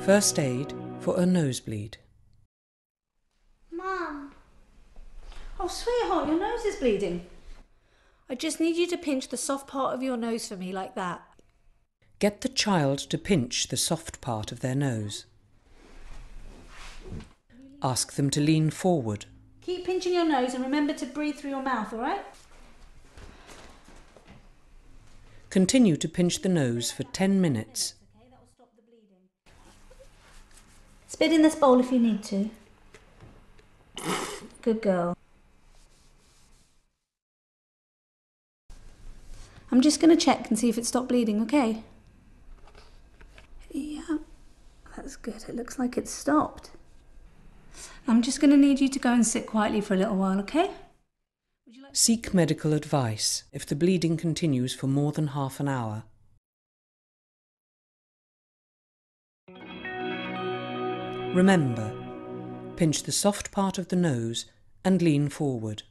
First aid for a nosebleed. Mum. Oh, sweetheart, your nose is bleeding. I just need you to pinch the soft part of your nose for me like that. Get the child to pinch the soft part of their nose. Ask them to lean forward. Keep pinching your nose and remember to breathe through your mouth, all right? Continue to pinch the nose for 10 minutes Spit in this bowl if you need to. Good girl. I'm just going to check and see if it stopped bleeding, okay? Yeah, that's good. It looks like it's stopped. I'm just going to need you to go and sit quietly for a little while, okay? Like Seek medical advice if the bleeding continues for more than half an hour. Remember, pinch the soft part of the nose and lean forward.